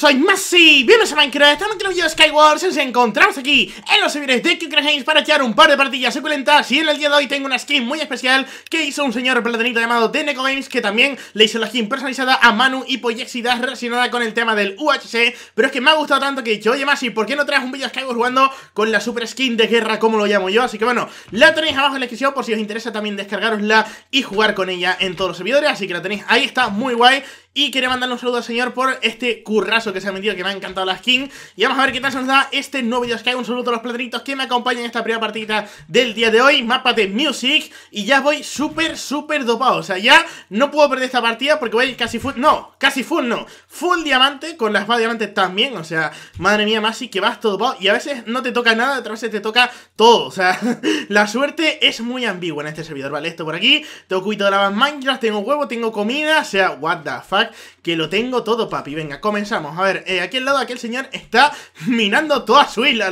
soy Masi, bienvenidos a Minecraft, estamos en el video de Skywars y nos encontramos aquí en los servidores de Q Games para echar un par de partidas suculentas y en el día de hoy tengo una skin muy especial que hizo un señor platanito llamado Deneco Games que también le hizo la skin personalizada a Manu y Poyexidas relacionada con el tema del UHC pero es que me ha gustado tanto que he dicho, oye Masi, ¿por qué no traes un video de Skywars jugando con la super skin de guerra como lo llamo yo? Así que bueno, la tenéis abajo en la descripción por si os interesa también descargarosla y jugar con ella en todos los servidores, así que la tenéis ahí, está muy guay y quería mandarle un saludo al señor por este currazo que se ha metido, que me ha encantado la skin. Y vamos a ver qué tal se nos da este nuevo video Sky. Un saludo a los platinitos que me acompañan en esta primera partida del día de hoy. Mapa de Music. Y ya voy súper, súper dopado. O sea, ya no puedo perder esta partida porque voy casi full... No, casi full no. Full diamante, con la espada diamantes también. O sea, madre mía, Masi, que vas todo dopado. Y a veces no te toca nada, a veces te toca todo. O sea, la suerte es muy ambigua en este servidor. Vale, esto por aquí. Tengo cuidado de la Minecraft, tengo huevo, tengo comida. O sea, what the fuck que lo tengo todo, papi. Venga, comenzamos. A ver, eh, aquí al lado, aquel señor está minando toda su isla.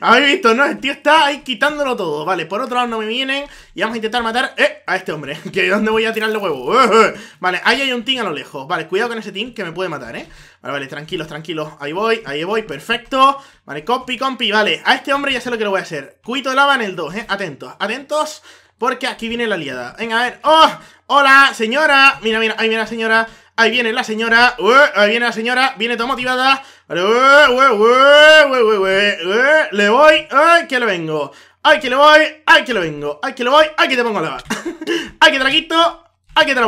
¿Habéis visto? No, el tío está ahí quitándolo todo. Vale, por otro lado no me vienen. Y vamos a intentar matar eh, a este hombre. Que dónde voy a tirarle huevo? vale, ahí hay un team a lo lejos. Vale, cuidado con ese team que me puede matar, ¿eh? Vale, vale, tranquilos, tranquilos. Ahí voy, ahí voy, perfecto. Vale, compi, compi, vale. A este hombre ya sé lo que le voy a hacer. Cuito lava en el 2, ¿eh? Atentos, atentos. Porque aquí viene la liada. Venga, a ver. ¡Oh! ¡Hola, señora! Mira, mira, ahí mira, señora. Ahí viene la señora. ahí viene la señora. Viene toda motivada. le voy. Ay, que le vengo. Ay, que le voy. Ay, que le vengo. Ay, que le voy. Ay, que te pongo a lavar. Ay, que traguito aquí te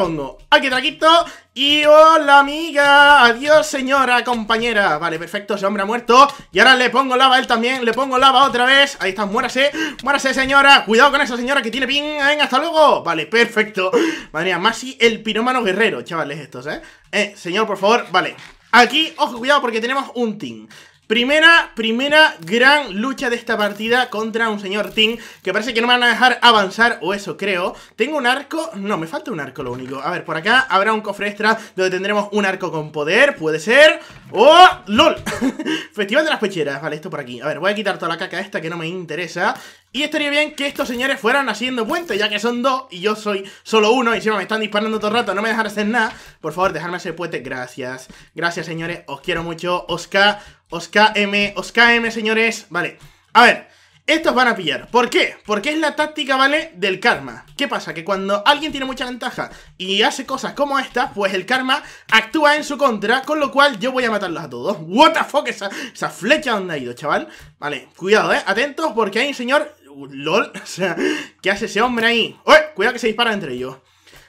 aquí traquito. y hola amiga, adiós señora, compañera Vale, perfecto, ese hombre ha muerto Y ahora le pongo lava a él también, le pongo lava otra vez Ahí está, muérase, muérase señora Cuidado con esa señora que tiene pin, venga, hasta luego Vale, perfecto Madre mía, más el pirómano guerrero, chavales estos, eh Eh, señor, por favor, vale Aquí, ojo, cuidado porque tenemos un team Primera, primera gran lucha de esta partida contra un señor Ting Que parece que no me van a dejar avanzar, o eso creo Tengo un arco, no, me falta un arco lo único A ver, por acá habrá un cofre extra donde tendremos un arco con poder, puede ser ¡Oh! ¡Lol! Festival de las pecheras, vale, esto por aquí A ver, voy a quitar toda la caca esta que no me interesa y estaría bien que estos señores fueran haciendo puente, ya que son dos y yo soy solo uno. Y encima me están disparando todo el rato, no me dejar hacer nada. Por favor, dejadme hacer puente. Gracias. Gracias, señores. Os quiero mucho. Oscar, Oscar M, Oscar M, señores. Vale, a ver, estos van a pillar. ¿Por qué? Porque es la táctica, ¿vale? Del karma. ¿Qué pasa? Que cuando alguien tiene mucha ventaja y hace cosas como estas, pues el karma actúa en su contra, con lo cual yo voy a matarlos a todos. ¿What the fuck? Esa, flecha donde ha ido, chaval. Vale, cuidado, ¿eh? Atentos porque hay un señor... Uh, LOL, o sea, ¿qué hace ese hombre ahí? Oye, Cuidado que se dispara entre ellos.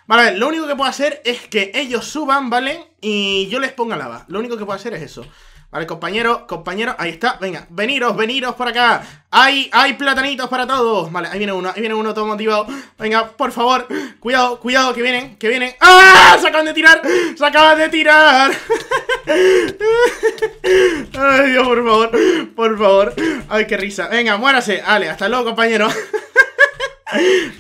Vale, lo único que puedo hacer es que ellos suban, ¿vale? Y yo les ponga lava. Lo único que puedo hacer es eso. Vale, compañero, compañero, ahí está, venga, veniros, veniros por acá Hay, hay platanitos para todos Vale, ahí viene uno, ahí viene uno todo motivado Venga, por favor, cuidado, cuidado, que vienen, que vienen ¡Ah! Se acaban de tirar, se acaban de tirar Ay, Dios, por favor, por favor Ay, qué risa, venga, muérase Vale, hasta luego, compañero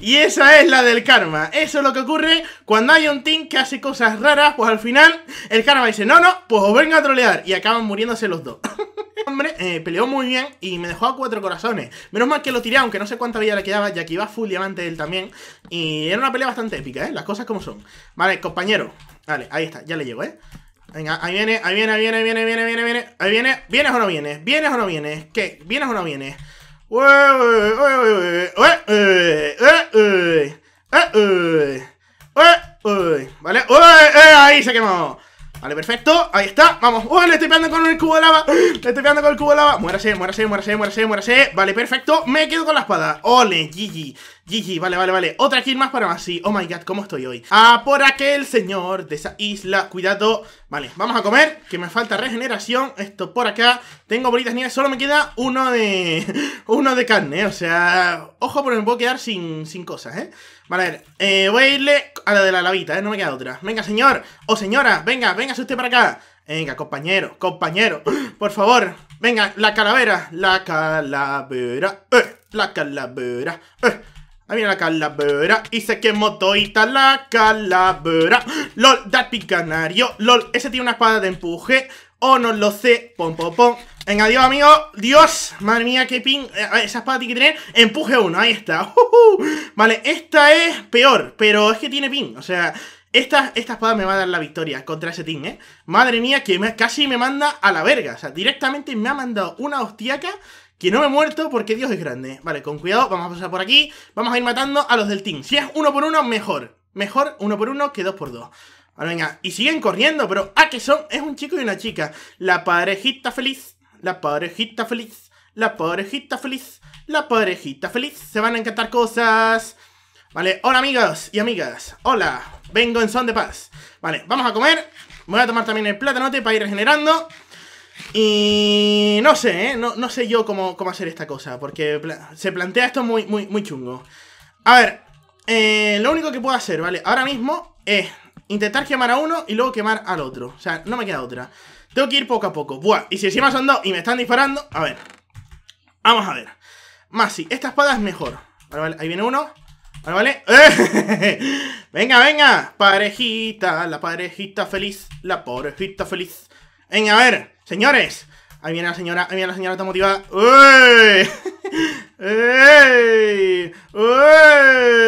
y esa es la del karma. Eso es lo que ocurre cuando hay un team que hace cosas raras, pues al final el karma dice, no, no, pues os venga a trolear. Y acaban muriéndose los dos. Hombre, eh, peleó muy bien y me dejó a cuatro corazones. Menos mal que lo tiré, aunque no sé cuánta vida le quedaba, ya que iba full diamante él también. Y era una pelea bastante épica, ¿eh? Las cosas como son. Vale, compañero. Vale, ahí está, ya le llego, ¿eh? Venga, ahí viene, ahí viene, ahí viene, ahí viene, ahí viene, ahí viene, ahí viene. ¿Vienes o no vienes? ¿Vienes o no vienes? ¿Qué? ¿Vienes o no vienes? ¿Vale? Ahí se quemó. Vale, perfecto, ahí está, vamos ¡Uy, le estoy pegando con el cubo de lava! Le estoy pegando con el cubo de lava Muérase, muérase, muérase, muérase, muérase Vale, perfecto, me quedo con la espada Ole, GG, GG, vale, vale, vale Otra kill más para más, sí, oh my god, cómo estoy hoy Ah, por aquel señor de esa isla Cuidado, vale, vamos a comer Que me falta regeneración, esto por acá Tengo bolitas nieve, solo me queda uno de Uno de carne, o sea Ojo porque me puedo quedar sin, sin cosas, eh Vale, eh, voy a irle a la de la lavita, eh, No me queda otra. Venga, señor, o señora, venga, venga, usted para acá. Venga, compañero, compañero, por favor. Venga, la calavera, la calavera, eh, la calavera, eh. Ahí viene la calavera y que quemó toita la calavera. LOL, da picanario LOL, ese tiene una espada de empuje. O oh, no lo sé. Pom, pom, pom. Venga, adiós, amigo. Dios, madre mía, qué ping. Eh, Esa espada tiene que tener empuje uno. Ahí está. Uh Vale, esta es peor, pero es que tiene ping. O sea, esta, espada me va a dar la victoria contra ese team, ¿eh? Madre mía, que casi me manda a la verga. O sea, directamente me ha mandado una hostiaca que no me he muerto porque Dios es grande. Vale, con cuidado, vamos a pasar por aquí. Vamos a ir matando a los del team. Si es uno por uno, mejor. Mejor uno por uno que dos por dos. Ahora venga, y siguen corriendo, pero ¿a ah, qué son? Es un chico y una chica. La parejita feliz, la parejita feliz, la parejita feliz, la parejita feliz. Se van a encantar cosas. Vale, hola amigos y amigas. Hola, vengo en son de paz. Vale, vamos a comer. Voy a tomar también el platanote para ir regenerando. Y no sé, ¿eh? no, sé yo cómo, cómo, hacer esta cosa, porque se plantea esto muy, muy, muy chungo. A ver, eh, lo único que puedo hacer, ¿vale? Ahora mismo es Intentar quemar a uno y luego quemar al otro. O sea, no me queda otra. Tengo que ir poco a poco. Buah, y si encima son dos y me están disparando... A ver. Vamos a ver. Más, si esta espada es mejor. Vale, vale, ahí viene uno. Vale, vale. venga, venga. Parejita, la parejita feliz. La parejita feliz. Venga, a ver, señores. Ahí viene la señora, ahí viene la señora, está motivada. ¡Ey!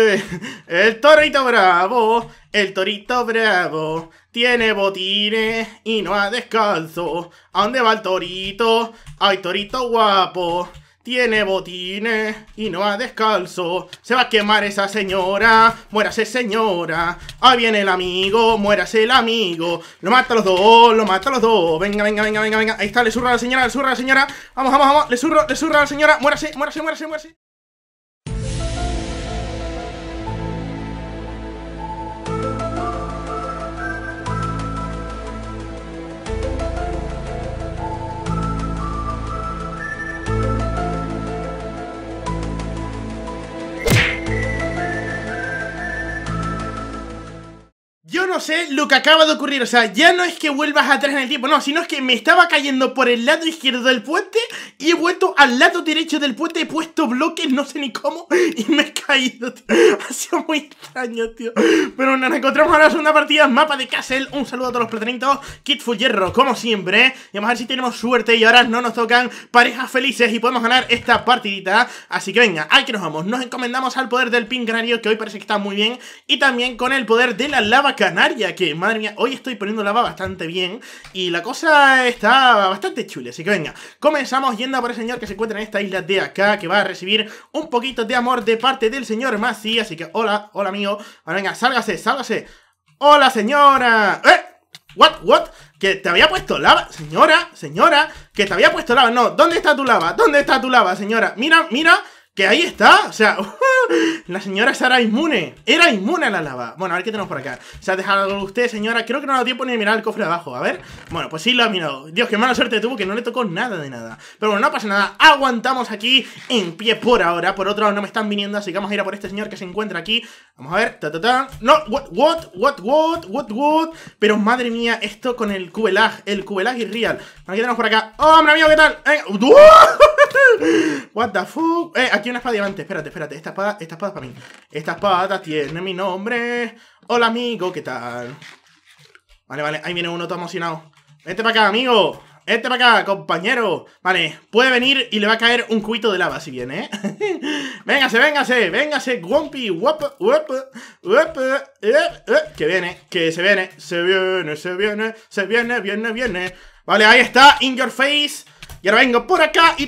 torito bravo, el torito bravo, tiene botines y no ha descalzo. ¿A dónde va el torito? Ay, torito guapo. Tiene botines y no ha descalzo. Se va a quemar esa señora. Muérase, señora. Ahí viene el amigo. Muérase el amigo. Lo mata a los dos. Lo mata a los dos. Venga, venga, venga, venga, venga. Ahí está. Le zurra a la señora. Le zurra a la señora. Vamos, vamos, vamos. Le zurro, le zurra a la señora. Muérase, muérase, muérase, muérase. yo no sé lo que acaba de ocurrir. O sea, ya no es que vuelvas atrás en el tiempo, no, sino es que me estaba cayendo por el lado izquierdo del puente y he vuelto al lado derecho del puente. He puesto bloques, no sé ni cómo, y me he caído, Ha sido muy extraño, tío. Pero nos encontramos ahora en una partida, mapa de Castle. Un saludo a todos los kit Kitful Hierro, como siempre. Y vamos a ver si tenemos suerte y ahora no nos tocan parejas felices y podemos ganar esta partidita. Así que venga, ahí que nos vamos. Nos encomendamos al poder del Pingrario, que hoy parece que está muy bien. Y también con el poder de la lava canaria, que madre mía, hoy estoy poniendo lava bastante bien y la cosa está bastante chula. Así que venga, comenzamos yendo por el señor que se encuentra en esta isla de acá, que va a recibir un poquito de amor de parte del señor Masi. Así que hola, hola amigo. Ahora venga, sálgase, sálgase. Hola señora. ¿Eh? ¿What? ¿What? Que te había puesto lava, señora, señora, que te había puesto lava. No, ¿dónde está tu lava? ¿Dónde está tu lava, señora? Mira, mira, que ahí está, o sea, la señora Sara inmune, era inmune a la lava Bueno, a ver qué tenemos por acá ¿Se ha dejado usted, señora? Creo que no ha dado tiempo ni mirar el cofre de abajo, a ver Bueno, pues sí lo ha mirado Dios, qué mala suerte tuvo que no le tocó nada de nada Pero bueno, no pasa nada, aguantamos aquí en pie por ahora Por otro lado no me están viniendo, así que vamos a ir a por este señor que se encuentra aquí Vamos a ver, No, what, what, what, what, what, what Pero madre mía, esto con el cubelag, el cubelag irreal Bueno, ¿qué tenemos por acá? ¡Oh, hombre amigo, qué tal! Eh, What the fuck? Eh, aquí hay una espada diamante. Espérate, espérate. Esta espada, esta espada es para mí. Esta espada tiene mi nombre. Hola, amigo. ¿Qué tal? Vale, vale. Ahí viene uno todo emocionado. Este para acá, amigo. este para acá, compañero. Vale, puede venir y le va a caer un cuito de lava si viene, ¿eh? véngase, véngase, véngase, guampi, Wop, wop, wop, que viene, que se viene, se viene, se viene, se viene, viene, viene. Vale, ahí está, in your face. Y ahora vengo por acá y...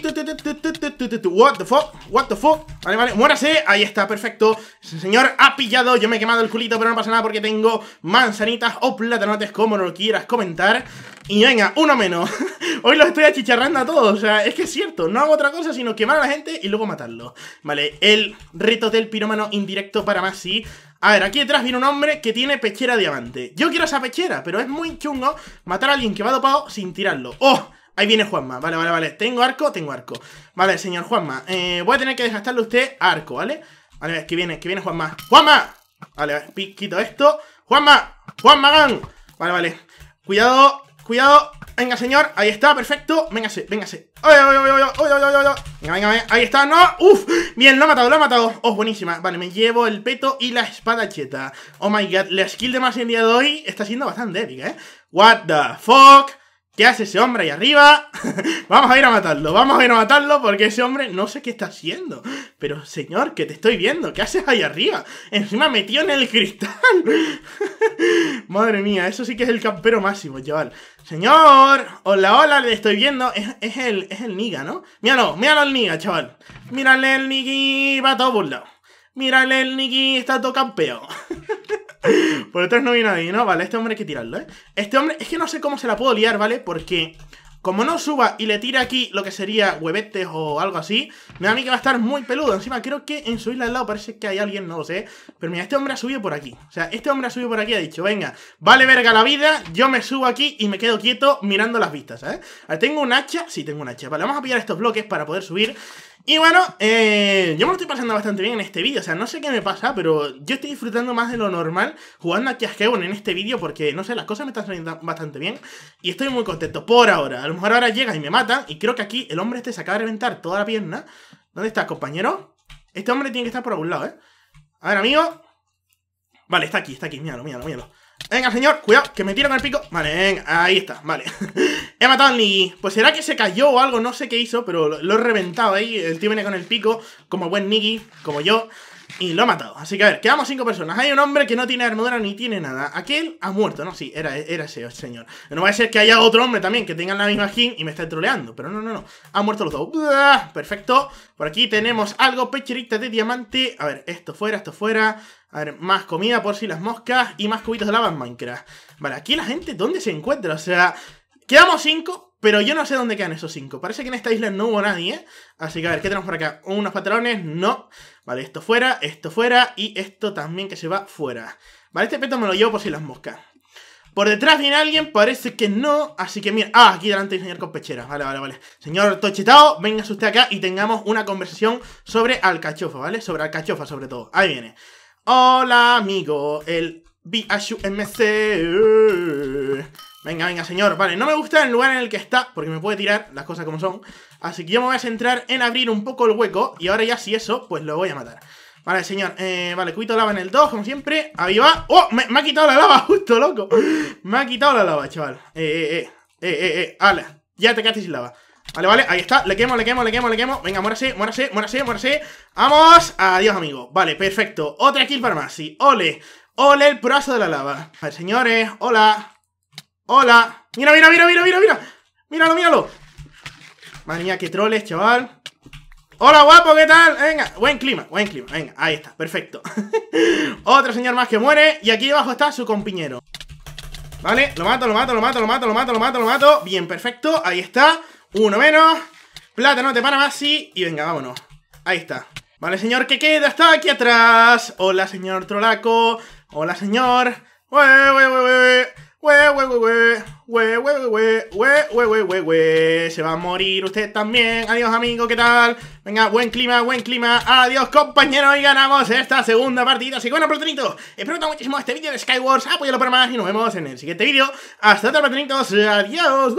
What the fuck, what the fuck Vale, vale, muérase, ahí está, perfecto El señor ha pillado, yo me he quemado el culito Pero no pasa nada porque tengo manzanitas o platanotes Como no lo quieras comentar Y venga, uno menos Hoy los estoy achicharrando a todos, o sea, es que es cierto No hago otra cosa sino quemar a la gente y luego matarlo Vale, el reto del pirómano indirecto para más sí a ver, aquí detrás viene un hombre que tiene pechera diamante. Yo quiero esa pechera, pero es muy chungo matar a alguien que va dopado sin tirarlo. ¡Oh! Ahí viene Juanma, vale, vale, vale. Tengo arco, tengo arco. Vale, señor Juanma, eh, voy a tener que desgastarle a usted arco, ¿vale? Vale, ver, que viene, que viene Juanma. ¡Juanma! Vale, piquito esto. ¡Juanma! ¡Juanma Gan! Vale, vale. Cuidado, cuidado. Venga, señor, ahí está, perfecto. Véngase, véngase. ¡Oye, oye, oy, oye, oy, oy, oy! Venga, venga, venga. Ahí está, no. ¡Uf! Bien, lo ha matado, lo ha matado. ¡Oh, buenísima! Vale, me llevo el peto y la espadacheta. cheta. Oh my god, la skill de más en día de hoy está siendo bastante épica, ¿eh? ¡What the fuck! ¿Qué hace ese hombre ahí arriba? vamos a ir a matarlo, vamos a ir a matarlo porque ese hombre no sé qué está haciendo. Pero señor, que te estoy viendo, ¿qué haces ahí arriba? Encima metió en el cristal. Madre mía, eso sí que es el campero máximo, chaval. Señor, hola, hola, le estoy viendo. Es, el, es el Niga, ¿no? Míralo, míralo el Niga, chaval. Mírale el y va todo burlado. Mírale, el Nicky está todo campeón. Por detrás no viene nadie, ¿no? Vale, este hombre hay que tirarlo, ¿eh? Este hombre, es que no sé cómo se la puedo liar, ¿vale? Porque como no suba y le tira aquí lo que sería huevetes o algo así, me da a mí que va a estar muy peludo. Encima creo que en su isla al lado parece que hay alguien, no lo sé. Pero mira, este hombre ha subido por aquí. O sea, este hombre ha subido por aquí y ha dicho, venga, vale verga la vida, yo me subo aquí y me quedo quieto mirando las vistas, ¿sabes? Ahora, tengo un hacha, sí, tengo un hacha. Vale, vamos a pillar estos bloques para poder subir. Y bueno, eh, yo me lo estoy pasando bastante bien en este vídeo, o sea, no sé qué me pasa, pero yo estoy disfrutando más de lo normal jugando aquí a Heaven en este vídeo porque, no sé, las cosas me están saliendo bastante bien y estoy muy contento por ahora. A lo mejor ahora llega y me mata y creo que aquí el hombre este se acaba de reventar toda la pierna. ¿Dónde está, compañero? Este hombre tiene que estar por algún lado, ¿eh? A ver, amigo. Vale, está aquí, está aquí, míralo, míralo, míralo. Venga, señor, cuidado, que me tiran al pico Vale, venga, ahí está, vale He matado al Niggy, pues será que se cayó o algo No sé qué hizo, pero lo, lo he reventado ahí El tío viene con el pico, como buen Niggy Como yo y lo ha matado. Así que a ver, quedamos cinco personas. Hay un hombre que no tiene armadura ni tiene nada. Aquel ha muerto, ¿no? Sí, era, era ese señor. No va a ser que haya otro hombre también que tenga la misma skin y me esté troleando. Pero no, no, no. ha muerto los dos. Perfecto. Por aquí tenemos algo, pecherita de diamante. A ver, esto fuera, esto fuera. A ver, más comida por si las moscas y más cubitos de lava en Minecraft. Vale, aquí la gente, ¿dónde se encuentra? O sea, quedamos cinco. Pero yo no sé dónde quedan esos cinco. Parece que en esta isla no hubo nadie, ¿eh? Así que a ver, ¿qué tenemos por acá? ¿Unos patrones? No. Vale, esto fuera, esto fuera y esto también que se va fuera. Vale, este peto me lo llevo por si las moscas. Por detrás viene alguien, parece que no, así que mira... Ah, aquí delante hay señor con pechera, vale, vale, vale. Señor Tochetao, venga usted acá y tengamos una conversación sobre alcachofa, ¿vale? Sobre alcachofa, sobre todo. Ahí viene. Hola, amigo, el BHUMC... Venga, venga, señor. Vale, no me gusta el lugar en el que está, porque me puede tirar las cosas como son. Así que yo me voy a centrar en abrir un poco el hueco. Y ahora ya si eso, pues lo voy a matar. Vale, señor. Eh, vale, cuito lava en el 2, como siempre. Ahí va. ¡Oh! Me, ha quitado la lava, justo, loco. Me ha quitado la lava, chaval. Eh, eh, eh. Eh, eh, eh. Ala. Ya te quedaste sin lava. Vale, vale, ahí está, le quemo, le quemo, le quemo, le quemo Venga, muérase, muérase, muérase, muérase ¡Vamos! Adiós, amigo Vale, perfecto, otra kill para más, sí, ole Ole el brazo de la lava Vale, señores, hola ¡Hola! ¡Mira, mira, mira, mira, mira, mira! ¡Míralo, míralo! Madre mía, qué troles, chaval. Hola, guapo, ¿qué tal? Venga, buen clima, buen clima. Venga, ahí está, perfecto. Otro señor más que muere. Y aquí abajo está su compiñero! Vale, lo mato, lo mato, lo mato, lo mato, lo mato, lo mato, lo mato. Bien, perfecto. Ahí está. Uno menos. Plátano para más! sí. Y venga, vámonos. Ahí está. Vale, señor, ¿qué queda? Está aquí atrás. Hola, señor Trolaco. Hola, señor. Se va a morir usted también. Adiós, amigo, ¿qué tal? Venga, buen clima, buen clima. Adiós, compañero. Y ganamos esta segunda partida. Así que bueno, Espero que muchísimo este vídeo de Skywars. Apóyalo para más y nos vemos en el siguiente vídeo. Hasta otra, platonitos. Adiós.